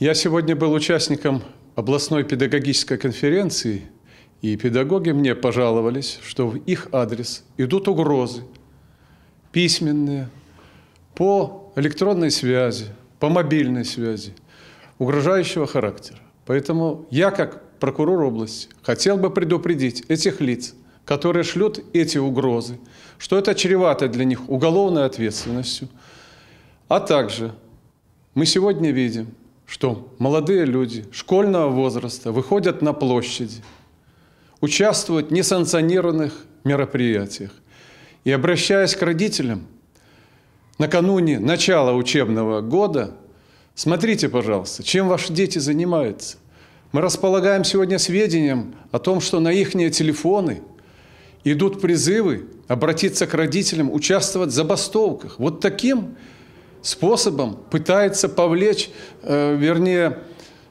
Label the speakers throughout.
Speaker 1: Я сегодня был участником областной педагогической конференции, и педагоги мне пожаловались, что в их адрес идут угрозы письменные, по электронной связи, по мобильной связи, угрожающего характера. Поэтому я, как прокурор области, хотел бы предупредить этих лиц, которые шлют эти угрозы, что это чревато для них уголовной ответственностью. А также мы сегодня видим, что молодые люди школьного возраста выходят на площади, участвуют в несанкционированных мероприятиях. И обращаясь к родителям, накануне начала учебного года, смотрите, пожалуйста, чем ваши дети занимаются. Мы располагаем сегодня сведением о том, что на их телефоны идут призывы обратиться к родителям, участвовать в забастовках. Вот таким способом пытается повлечь, э, вернее,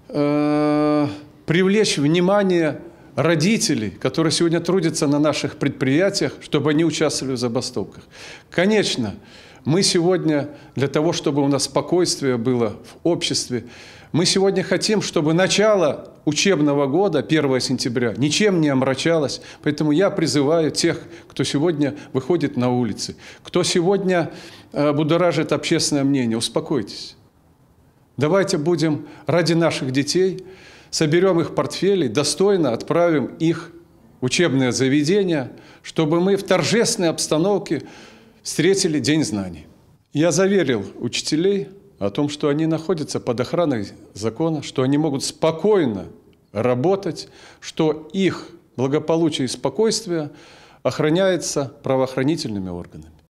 Speaker 1: э, привлечь внимание родителей, которые сегодня трудятся на наших предприятиях, чтобы они участвовали в забастовках. Конечно, мы сегодня для того, чтобы у нас спокойствие было в обществе, мы сегодня хотим, чтобы начало учебного года, 1 сентября, ничем не омрачалось. Поэтому я призываю тех, кто сегодня выходит на улицы, кто сегодня э, будоражит общественное мнение, успокойтесь. Давайте будем ради наших детей, соберем их портфели, достойно отправим их в учебное заведение, чтобы мы в торжественной обстановке встретили День знаний. Я заверил учителей – о том, что они находятся под охраной закона, что они могут спокойно работать, что их благополучие и спокойствие охраняется правоохранительными органами.